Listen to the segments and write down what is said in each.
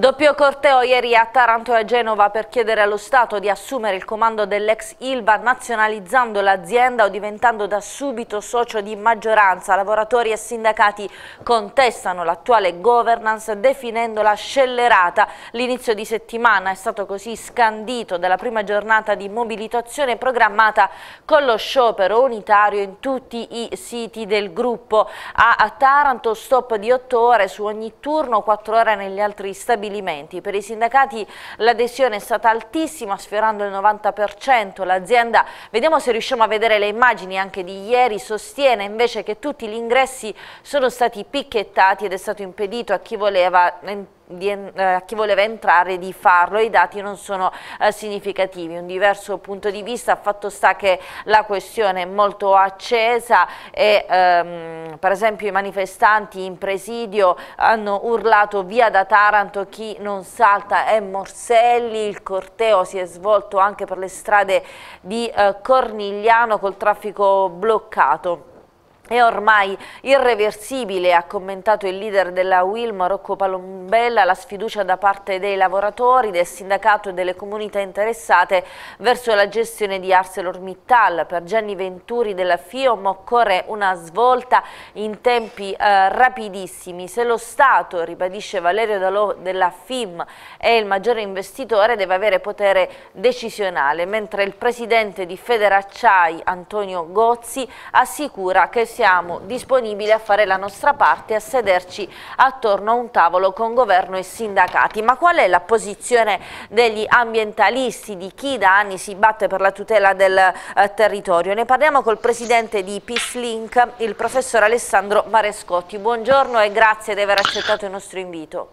Doppio corteo ieri a Taranto e a Genova per chiedere allo Stato di assumere il comando dell'ex Ilva nazionalizzando l'azienda o diventando da subito socio di maggioranza. Lavoratori e sindacati contestano l'attuale governance definendola scellerata. L'inizio di settimana è stato così scandito dalla prima giornata di mobilitazione programmata con lo sciopero unitario in tutti i siti del gruppo. A Taranto stop di 8 ore su ogni turno, 4 ore negli altri stabilimenti stabilimenti. Per i sindacati l'adesione è stata altissima, sfiorando il 90%. L'azienda, vediamo se riusciamo a vedere le immagini anche di ieri, sostiene invece che tutti gli ingressi sono stati picchettati ed è stato impedito a chi voleva entrare eh, a chi voleva entrare di farlo, i dati non sono eh, significativi, un diverso punto di vista, fatto sta che la questione è molto accesa e ehm, per esempio i manifestanti in presidio hanno urlato via da Taranto chi non salta è Morselli, il corteo si è svolto anche per le strade di eh, Cornigliano col traffico bloccato. È ormai irreversibile, ha commentato il leader della UIL Marocco Palombella, la sfiducia da parte dei lavoratori, del sindacato e delle comunità interessate verso la gestione di ArcelorMittal. Per Gianni Venturi della FIOM occorre una svolta in tempi eh, rapidissimi. Se lo Stato, ribadisce Valerio Dalò della FIM, è il maggiore investitore, deve avere potere decisionale, mentre il presidente di Federacciai, Antonio Gozzi, assicura che si siamo disponibili a fare la nostra parte e a sederci attorno a un tavolo con governo e sindacati. Ma qual è la posizione degli ambientalisti, di chi da anni si batte per la tutela del eh, territorio? Ne parliamo col presidente di Peace Link, il professor Alessandro Marescotti. Buongiorno e grazie di aver accettato il nostro invito.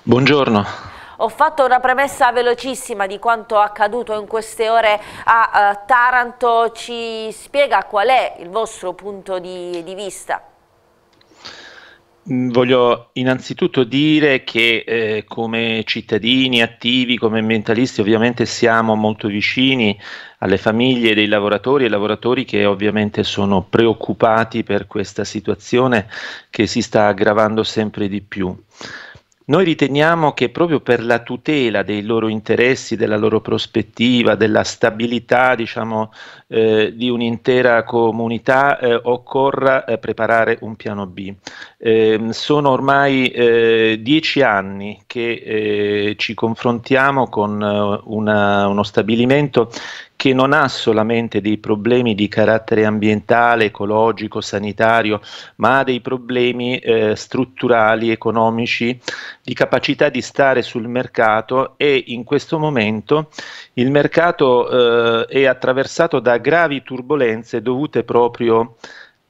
Buongiorno. Ho fatto una premessa velocissima di quanto accaduto in queste ore a uh, Taranto, ci spiega qual è il vostro punto di, di vista? Mm, voglio innanzitutto dire che eh, come cittadini attivi, come ambientalisti, ovviamente siamo molto vicini alle famiglie dei lavoratori e lavoratori che ovviamente sono preoccupati per questa situazione che si sta aggravando sempre di più. Noi riteniamo che proprio per la tutela dei loro interessi, della loro prospettiva, della stabilità diciamo, eh, di un'intera comunità eh, occorra eh, preparare un piano B. Ehm, sono ormai eh, dieci anni che eh, ci confrontiamo con eh, una, uno stabilimento che non ha solamente dei problemi di carattere ambientale, ecologico, sanitario, ma ha dei problemi eh, strutturali, economici, di capacità di stare sul mercato e in questo momento il mercato eh, è attraversato da gravi turbulenze dovute proprio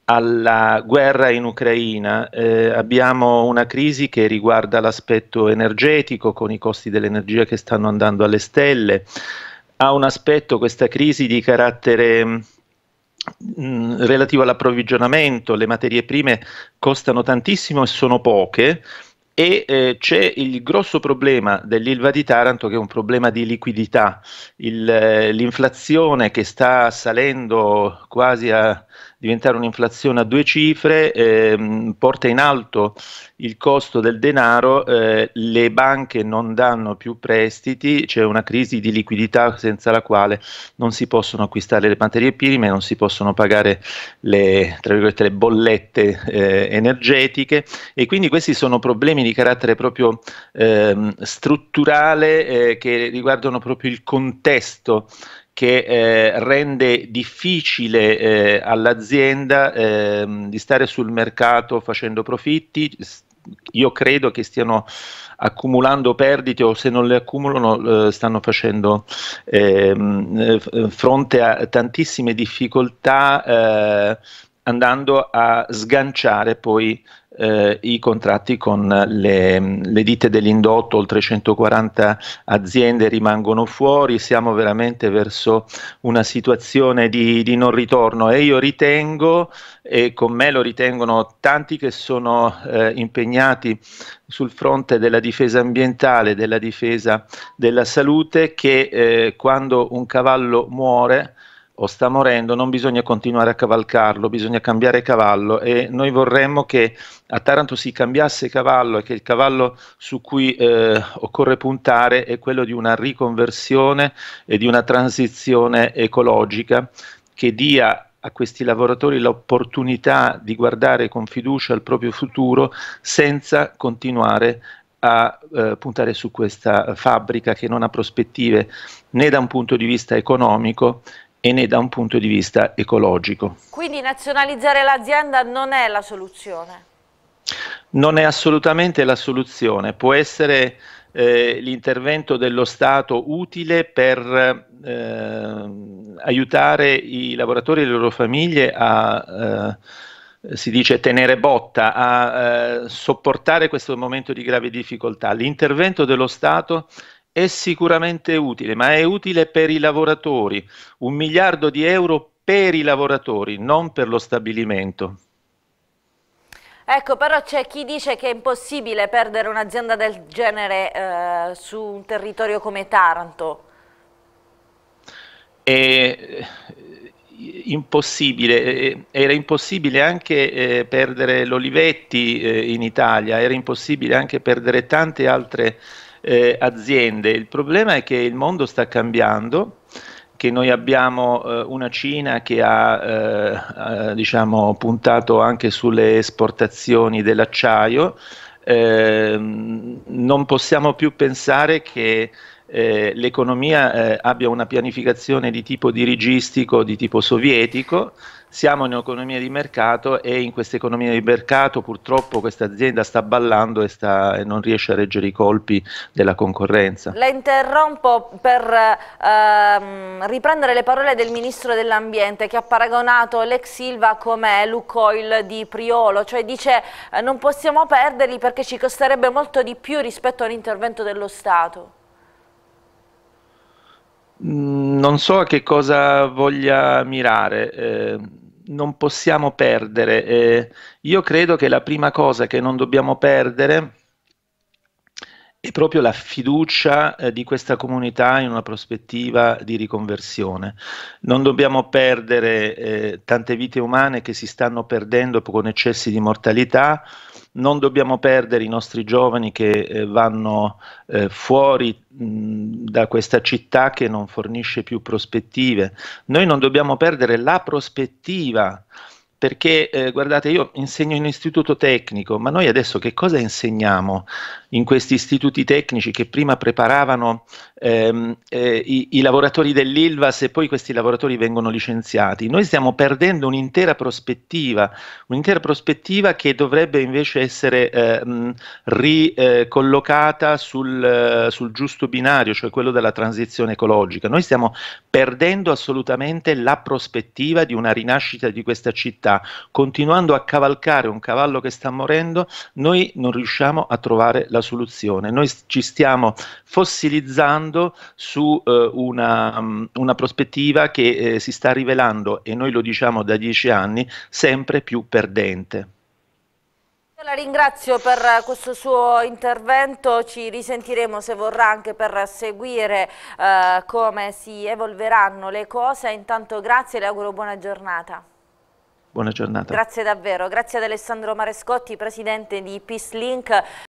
alla guerra in Ucraina, eh, abbiamo una crisi che riguarda l'aspetto energetico con i costi dell'energia che stanno andando alle stelle, ha un aspetto, questa crisi di carattere mm, relativo all'approvvigionamento, le materie prime costano tantissimo e sono poche e eh, c'è il grosso problema dell'Ilva di Taranto che è un problema di liquidità, il, eh, l'inflazione che sta salendo quasi a diventare un'inflazione a due cifre, ehm, porta in alto il costo del denaro, eh, le banche non danno più prestiti, c'è una crisi di liquidità senza la quale non si possono acquistare le materie prime, non si possono pagare le, le bollette eh, energetiche e quindi questi sono problemi di carattere proprio ehm, strutturale eh, che riguardano proprio il contesto che eh, rende difficile eh, all'azienda eh, di stare sul mercato facendo profitti. Io credo che stiano accumulando perdite o se non le accumulano eh, stanno facendo ehm, fronte a tantissime difficoltà eh, andando a sganciare poi eh, i contratti con le, le ditte dell'indotto, oltre 140 aziende rimangono fuori, siamo veramente verso una situazione di, di non ritorno e io ritengo, e con me lo ritengono tanti che sono eh, impegnati sul fronte della difesa ambientale, della difesa della salute, che eh, quando un cavallo muore, o sta morendo, non bisogna continuare a cavalcarlo, bisogna cambiare cavallo e noi vorremmo che a Taranto si cambiasse cavallo e che il cavallo su cui eh, occorre puntare è quello di una riconversione e di una transizione ecologica che dia a questi lavoratori l'opportunità di guardare con fiducia al proprio futuro senza continuare a eh, puntare su questa fabbrica che non ha prospettive né da un punto di vista economico e né da un punto di vista ecologico. Quindi nazionalizzare l'azienda non è la soluzione? Non è assolutamente la soluzione, può essere eh, l'intervento dello Stato utile per eh, aiutare i lavoratori e le loro famiglie a... Eh, si dice tenere botta, a eh, sopportare questo momento di grave difficoltà. L'intervento dello Stato è sicuramente utile, ma è utile per i lavoratori, un miliardo di euro per i lavoratori, non per lo stabilimento. Ecco, però c'è chi dice che è impossibile perdere un'azienda del genere eh, su un territorio come Taranto. È eh, impossibile, eh, era impossibile anche eh, perdere l'Olivetti eh, in Italia, era impossibile anche perdere tante altre aziende eh, aziende. Il problema è che il mondo sta cambiando che noi abbiamo eh, una Cina che ha eh, diciamo, puntato anche sulle esportazioni dell'acciaio, ehm, non possiamo più pensare che eh, l'economia eh, abbia una pianificazione di tipo dirigistico, di tipo sovietico, siamo in un'economia di mercato e in questa economia di mercato purtroppo questa azienda sta ballando e, sta, e, non riesce a reggere i colpi della concorrenza. La interrompo per ehm, riprendere le parole del Ministro dell'Ambiente che ha paragonato l'ex Silva come Lucoil di Priolo, cioè dice eh, non possiamo perderli perché ci costerebbe molto di più rispetto all'intervento dello Stato. Mm, non so a che cosa voglia mirare, eh, non possiamo perdere. Eh, io credo che la prima cosa che non dobbiamo perdere è proprio la fiducia eh, di questa comunità in una prospettiva di riconversione. Non dobbiamo perdere eh, tante vite umane che si stanno perdendo con eccessi di mortalità, non dobbiamo perdere i nostri giovani che eh, vanno eh, fuori mh, da questa città che non fornisce più prospettive. Noi non dobbiamo perdere la prospettiva perché eh, guardate, io insegno in istituto tecnico, ma noi adesso che cosa insegniamo? in questi istituti tecnici che prima preparavano ehm, eh, i, i, lavoratori dell'ILVA se poi questi lavoratori vengono licenziati. Noi stiamo perdendo un'intera prospettiva, un'intera prospettiva che dovrebbe invece essere ehm, ricollocata sul, sul giusto binario, cioè quello della transizione ecologica. Noi stiamo perdendo assolutamente la prospettiva di una rinascita di questa città, continuando a cavalcare un cavallo che sta morendo, noi non riusciamo a trovare la la soluzione. Noi ci stiamo fossilizzando su eh, una, mm, una, prospettiva che eh, si sta rivelando, e noi lo diciamo da dieci anni, sempre più perdente. La ringrazio per questo suo intervento, ci risentiremo se vorrà anche per seguire eh, come si evolveranno le cose, intanto grazie e le auguro buona giornata. Buona giornata. Grazie davvero, grazie ad Alessandro Marescotti, presidente di Peace Link.